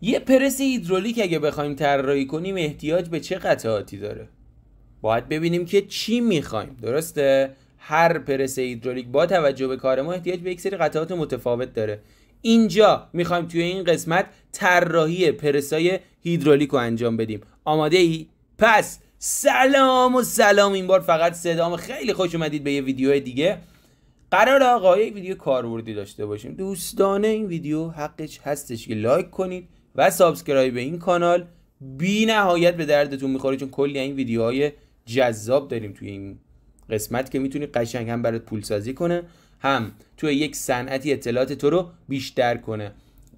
یه پرس هیدرولیک اگه بخوایم طراحی کنیم احتیاج به چه قطعاتی داره باید ببینیم که چی میخوایم درسته هر پرس هیدرولیک با توجه به کار ما احتیاج به یک سری قطعات متفاوت داره اینجا میخوایم توی این قسمت طراحی پرسای هیدرولیک رو انجام بدیم آماده ای پس سلام و سلام این بار فقط صدام خیلی خوش اومدید به یه ویدیو دیگه قرار آقا یک ویدیو کاربردی داشته باشیم دوستانه این ویدیو حقش هستش که لایک کنید و سابسکرایب به این کانال بی نهایت به دردتون میخوره چون کلی این ویدیوهای جذاب داریم توی این قسمت که میتونی قشنگ هم برات پول سازی کنه هم توی یک صنعتی اطلاعات تو رو بیشتر کنه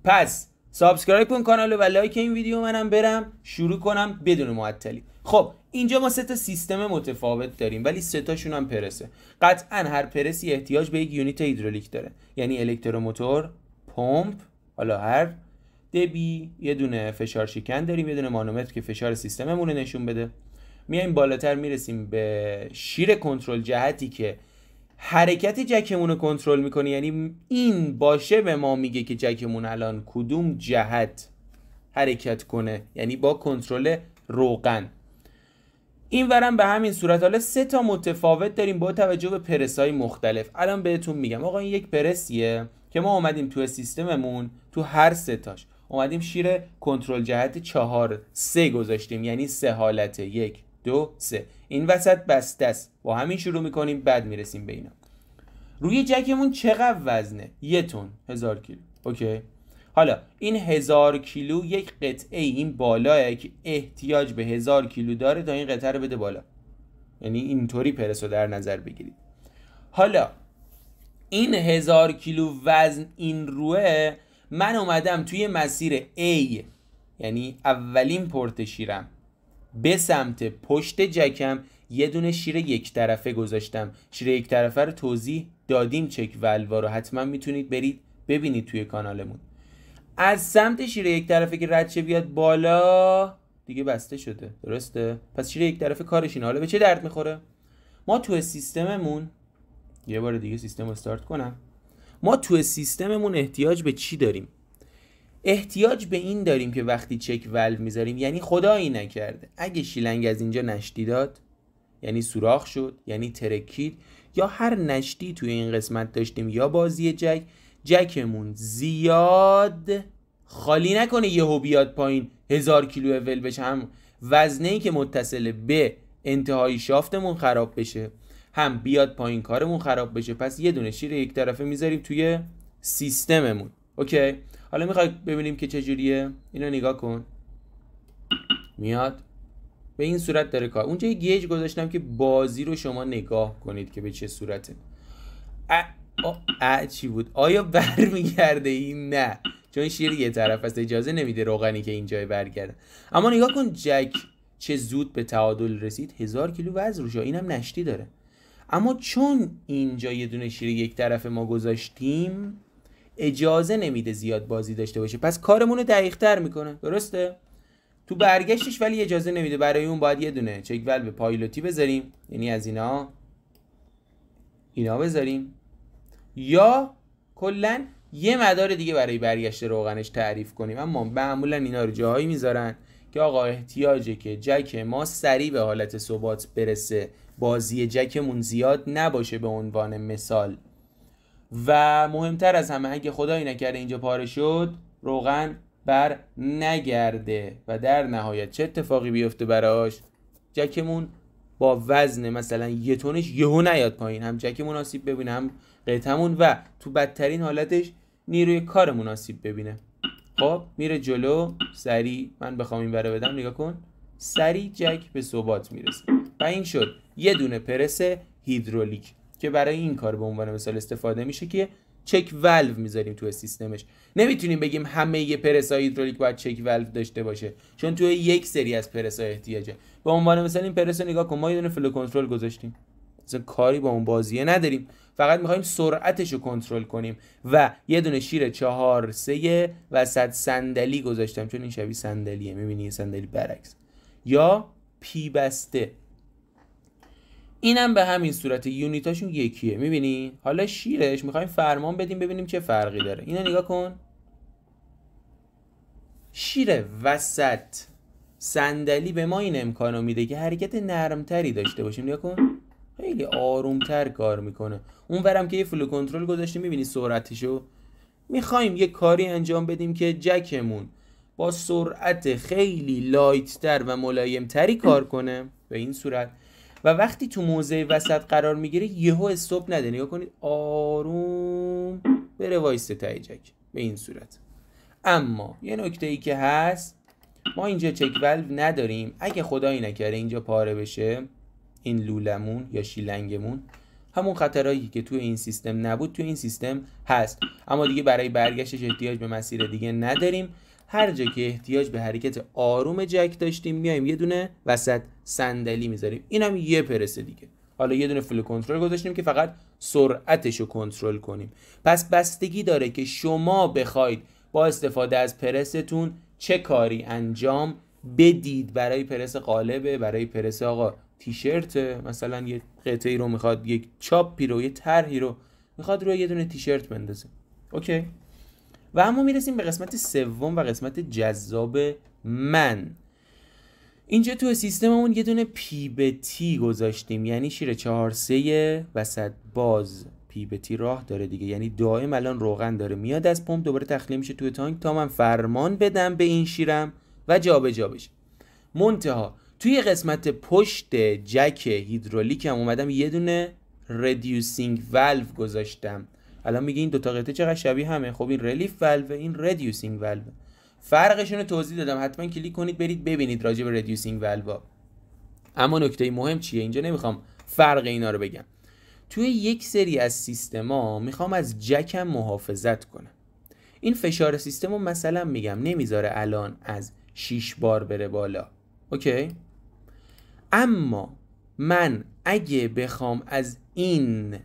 پس سابسکرایب کن کانال و لایک این ویدیو منم برم شروع کنم بدون معطلی خب اینجا ما سه تا سیستم متفاوت داریم ولی سه تاشون هم پرسه قطعا هر پرسی احتیاج به یک یونیت هیدرولیک داره یعنی الکتروموتور پمپ حالا هر دبی یه دونه فشار شکن داریم یه دونه مانومتر که فشار سیستممون نشون بده میایم بالاتر میرسیم به شیر کنترل جهتی که حرکت جکمون رو کنترل میکنه یعنی این باشه به ما میگه که جکمون الان کدوم جهت حرکت کنه یعنی با کنترل روغن این ورم به همین صورت حالا سه تا متفاوت داریم با توجه به پرس های مختلف الان بهتون میگم آقا این یک پرسیه که ما اومدیم تو سیستممون تو هر سه تاش اومدیم شیر کنترل جهت چهار سه گذاشتیم یعنی سه حالت یک دو سه این وسط بسته است با همین شروع میکنیم بعد میرسیم به اینا روی جکمون چقدر وزنه یه تون هزار کیلو اوکی حالا این هزار کیلو یک قطعه این بالاه که احتیاج به هزار کیلو داره تا این قطعه رو بده بالا یعنی اینطوری پرسو در نظر بگیرید حالا این هزار کیلو وزن این روه من اومدم توی مسیر A یعنی اولین پورت شیرم به سمت پشت جکم یه دونه شیر یک طرفه گذاشتم شیر یک طرفه رو توضیح دادیم چک ولوا رو حتما میتونید برید ببینید توی کانالمون از سمت شیر یک طرفه که رد بیاد بالا دیگه بسته شده درسته پس شیر یک طرفه کارش اینه حالا به چه درد میخوره ما تو سیستممون یه بار دیگه سیستم رو استارت کنم ما تو سیستممون احتیاج به چی داریم احتیاج به این داریم که وقتی چک ولو میذاریم یعنی خدایی نکرده اگه شیلنگ از اینجا نشتی داد یعنی سوراخ شد یعنی ترکید یا هر نشتی توی این قسمت داشتیم یا بازی جک جکمون زیاد خالی نکنه یهو بیاد پایین هزار کیلو ول بشه هم وزنه ای که متصل به انتهای شافتمون خراب بشه هم بیاد پایین کارمون خراب بشه پس یه دونه شیر یک طرفه میذاریم توی سیستممون اوکی حالا میخوای ببینیم که چجوریه اینو نگاه کن میاد به این صورت داره کار اونجا یه گیج گذاشتم که بازی رو شما نگاه کنید که به چه صورته چی بود آیا برمیگرده این نه چون شیر یه طرف است اجازه نمیده روغنی که اینجای برگرده اما نگاه کن جک چه زود به تعادل رسید هزار کیلو وزن اینم نشتی داره اما چون اینجا یه دونه شیر یک طرف ما گذاشتیم اجازه نمیده زیاد بازی داشته باشه پس کارمون رو تر میکنه درسته تو برگشتش ولی اجازه نمیده برای اون باید یه دونه چک ولو پایلوتی بذاریم یعنی از اینا اینا بذاریم یا کلا یه مدار دیگه برای برگشت روغنش تعریف کنیم اما معمولا اینا رو جاهایی میذارن که آقا احتیاجه که جک ما سریع به حالت ثبات برسه بازی جکمون زیاد نباشه به عنوان مثال و مهمتر از همه اگه خدایی نکرده اینجا پاره شد روغن بر نگرده و در نهایت چه اتفاقی بیفته براش جکمون با وزن مثلا یه تونش یهو نیاد پایین هم جکمون آسیب ببینه هم قیتمون و تو بدترین حالتش نیروی کار مناسب ببینه خب میره جلو سریع من بخوام این بره بدم نگاه کن سری جک به ثبات میرسه و این شد یه دونه پرس هیدرولیک که برای این کار به عنوان مثال استفاده میشه که چک ولو میذاریم تو سیستمش نمیتونیم بگیم همه یه پرس هیدرولیک باید چک ولو داشته باشه چون توی یک سری از پرس ها احتیاجه به عنوان مثال این پرس رو نگاه کن ما یه دونه فلو کنترل گذاشتیم مثلا کاری با اون بازیه نداریم فقط میخوایم سرعتش رو کنترل کنیم و یه دونه شیر چهار سه وسط صندلی گذاشتم چون این شبیه صندلیه میبینی یه صندلی برعکس یا پی بسته اینم به همین صورت یونیتاشون یکیه میبینی حالا شیرش میخوایم فرمان بدیم ببینیم چه فرقی داره اینو نگاه کن شیر وسط صندلی به ما این امکانو میده که حرکت نرمتری داشته باشیم نگاه کن خیلی آرومتر کار میکنه اونورم که یه فلو کنترل گذاشته میبینی سرعتشو میخوایم یه کاری انجام بدیم که جکمون با سرعت خیلی لایتتر و تری کار کنه به این صورت و وقتی تو موزه وسط قرار میگیره یهو استوب نده نگاه کنید آروم بره وایسته تای جک به این صورت اما یه نکته ای که هست ما اینجا چک ولو نداریم اگه خدایی نکرده اینجا پاره بشه این لولمون یا شیلنگمون همون خطرهایی که توی این سیستم نبود توی این سیستم هست اما دیگه برای برگشتش احتیاج به مسیر دیگه نداریم هر جا که احتیاج به حرکت آروم جک داشتیم میایم یه دونه وسط صندلی میذاریم این هم یه پرسه دیگه حالا یه دونه فلو کنترل گذاشتیم که فقط سرعتش رو کنترل کنیم پس بستگی داره که شما بخواید با استفاده از پرستون چه کاری انجام بدید برای پرس قالبه برای پرس آقا تیشرت مثلا یه قطعی رو میخواد یک چاپی رو یه طرحی رو میخواد روی یه دونه تیشرت بندازه اوکی و اما میرسیم به قسمت سوم و قسمت جذاب من اینجا تو سیستممون یه دونه پی به تی گذاشتیم یعنی شیر چهار سه وسط باز پی به تی راه داره دیگه یعنی دائم الان روغن داره میاد از پمپ دوباره تخلیه میشه توی تانک تا من فرمان بدم به این شیرم و جابجا بشه منتها توی قسمت پشت جک هیدرولیک هم اومدم یه دونه ردیوسینگ والو گذاشتم الان میگه این دوتا قطعه چقدر شبیه همه خب این ریلیف والو این ردیوسینگ والو فرقشون رو توضیح دادم حتما کلیک کنید برید ببینید راجع به ردیوسینگ والو اما نکته مهم چیه اینجا نمیخوام فرق اینا رو بگم توی یک سری از سیستما میخوام از جکم محافظت کنم این فشار سیستم رو مثلا میگم نمیذاره الان از 6 بار بره بالا اوکی اما من اگه بخوام از این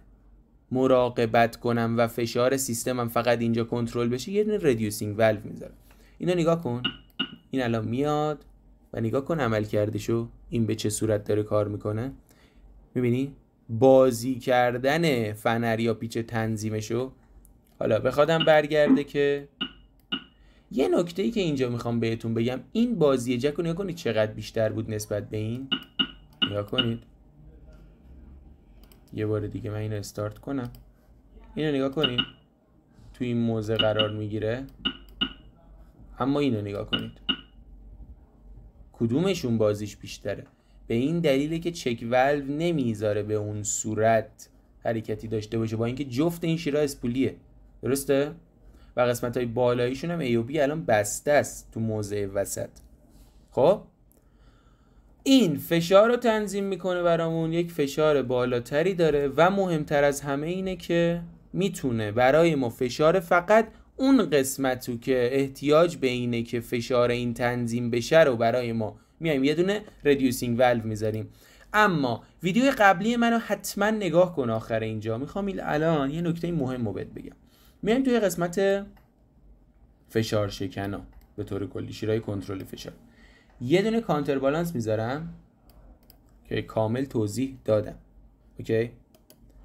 مراقبت کنم و فشار سیستمم فقط اینجا کنترل بشه یه دونه ردیوسینگ ولو میذارم اینو نگاه کن این الان میاد و نگاه کن عمل کردشو این به چه صورت داره کار میکنه میبینی بازی کردن فنر یا پیچ تنظیمشو حالا بخوادم برگرده که یه نکته ای که اینجا میخوام بهتون بگم این بازی جک رو کنید چقدر بیشتر بود نسبت به این نگاه کنید یه بار دیگه من این رو استارت کنم اینو نگاه کنید تو این موزه قرار میگیره اما این نگاه کنید کدومشون بازیش بیشتره به این دلیله که چک ولو نمیذاره به اون صورت حرکتی داشته باشه با اینکه جفت این شیرا اسپولیه درسته و قسمت های بالاییشون هم ایوبی الان بسته است تو موضع وسط خب این فشار رو تنظیم میکنه برامون یک فشار بالاتری داره و مهمتر از همه اینه که میتونه برای ما فشار فقط اون قسمت رو که احتیاج به اینه که فشار این تنظیم بشه رو برای ما میایم یه دونه ریدیوسینگ والو میذاریم اما ویدیو قبلی منو حتما نگاه کن آخر اینجا میخوام الان یه نکته مهم رو بهت بگم میایم توی قسمت فشار شکنا به طور کلی شیرای کنترل فشار یه دونه کانتر بالانس میذارم که کامل توضیح دادم اوکی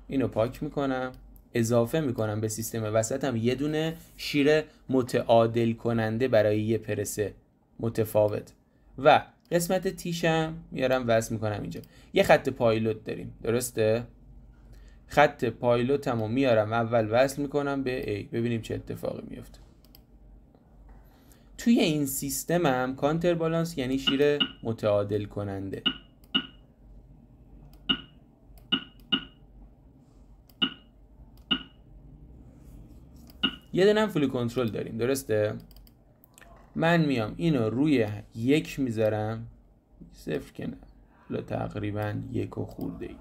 اینو پاک میکنم اضافه میکنم به سیستم وسطم یه دونه شیر متعادل کننده برای یه پرسه متفاوت و قسمت تیشم میارم وصل میکنم اینجا یه خط پایلوت داریم درسته خط پایلوتمو میارم اول وصل میکنم به A ببینیم چه اتفاقی میفته توی این سیستم هم کانتر بالانس یعنی شیر متعادل کننده یه دنم فلو کنترل داریم درسته من میام اینو روی یک میذارم صفر کنم تقریبا یک و خورده ای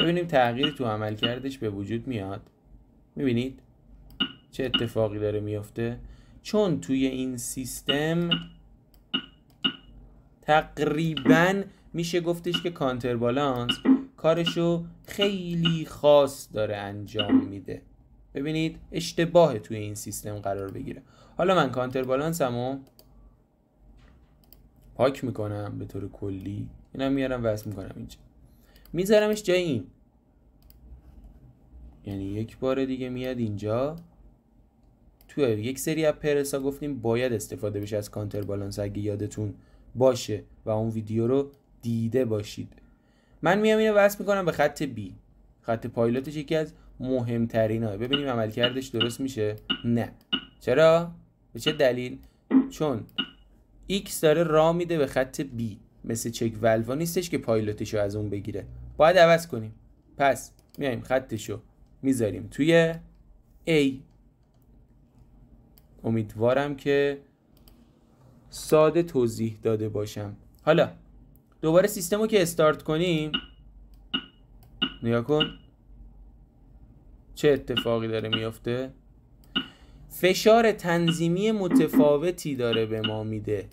ببینیم تغییری تو عملکردش به وجود میاد میبینید چه اتفاقی داره میافته چون توی این سیستم تقریبا میشه گفتش که کانتر بالانس کارشو خیلی خاص داره انجام میده ببینید اشتباه توی این سیستم قرار بگیره حالا من کانتر بالانسمو پاک میکنم به طور کلی اینم میارم وصل میکنم اینجا میذارمش جای این یعنی یک بار دیگه میاد اینجا تو یک سری از پرسا گفتیم باید استفاده بشه از کانتر بالانس اگه یادتون باشه و اون ویدیو رو دیده باشید من میام اینو وصل میکنم به خط B خط پایلوتش یکی از مهمترین های ببینیم عملکردش درست میشه نه چرا به چه دلیل چون X داره را میده به خط B مثل چک ولوا نیستش که پایلوتش رو از اون بگیره باید عوض کنیم پس میایم خطشو میذاریم توی A امیدوارم که ساده توضیح داده باشم حالا دوباره سیستم رو که استارت کنیم نیا کن چه اتفاقی داره میافته فشار تنظیمی متفاوتی داره به ما میده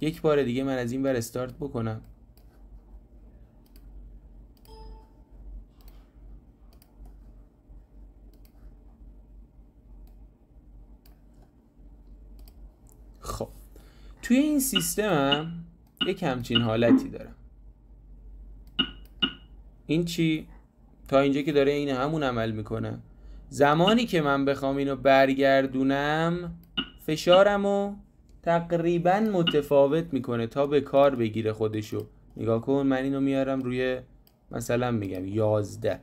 یک بار دیگه من از این بر استارت بکنم توی این هم یک همچین حالتی دارم این چی؟ تا اینجا که داره این همون عمل میکنه زمانی که من بخوام اینو برگردونم فشارم تقریبا متفاوت میکنه تا به کار بگیره خودشو نگاه کن من اینو میارم روی مثلا میگم یازده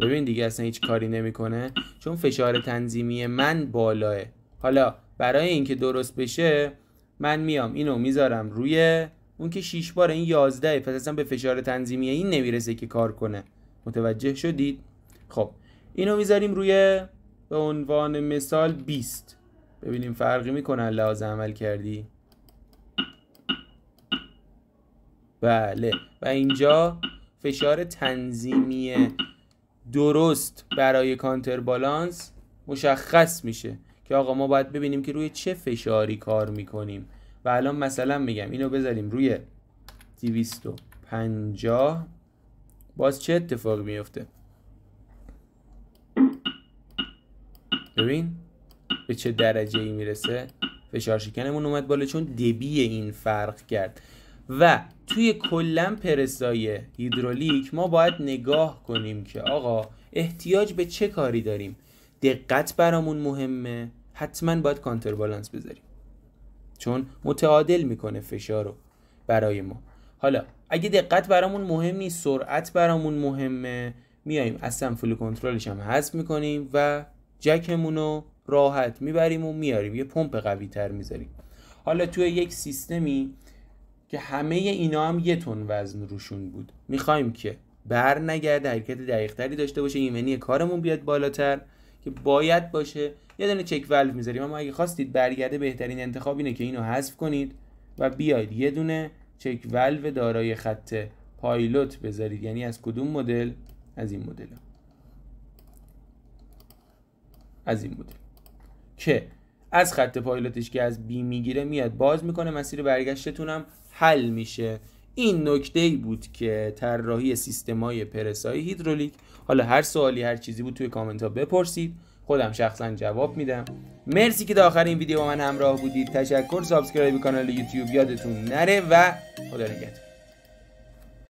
ببین دیگه اصلا هیچ کاری نمیکنه چون فشار تنظیمی من بالاه حالا برای اینکه درست بشه من میام اینو میذارم روی اون که 6 بار این 11 پس اصلا به فشار تنظیمی این نمیرسه که کار کنه متوجه شدید خب اینو میذاریم روی به عنوان مثال 20 ببینیم فرقی میکنه لحاظ عمل کردی بله و اینجا فشار تنظیمی درست برای کانتر بالانس مشخص میشه که آقا ما باید ببینیم که روی چه فشاری کار میکنیم و الان مثلا میگم اینو بذاریم روی 250 باز چه اتفاقی میفته ببین به چه درجه ای میرسه فشار شکنمون اومد بالا چون دبی این فرق کرد و توی کلا پرسای هیدرولیک ما باید نگاه کنیم که آقا احتیاج به چه کاری داریم دقت برامون مهمه حتما باید کانتر بالانس بذاریم چون متعادل میکنه فشار رو برای ما حالا اگه دقت برامون مهم نیست سرعت برامون مهمه میاییم اصلا فلو کنترلش هم حذف میکنیم و جکمون رو راحت میبریم و میاریم یه پمپ قوی تر میذاریم حالا توی یک سیستمی که همه اینا هم یه تن وزن روشون بود میخوایم که بر نگرده حرکت دقیقتری داشته باشه ایمنی کارمون بیاد بالاتر که باید باشه یه دونه چک ولو میذاریم اما اگه خواستید برگرده بهترین انتخاب اینه که اینو حذف کنید و بیاید یه دونه چک ولو دارای خط پایلوت بذارید یعنی از کدوم مدل از این مدل از این مدل که از خط پایلوتش که از بی میگیره میاد باز میکنه مسیر برگشتتونم حل میشه این نکته ای بود که طراحی سیستمای پرسای هیدرولیک حالا هر سوالی هر چیزی بود توی کامنت ها بپرسید خودم شخصا جواب میدم مرسی که تا این ویدیو با من همراه بودید تشکر سابسکرایب کانال یوتیوب یادتون نره و خدا نگهدار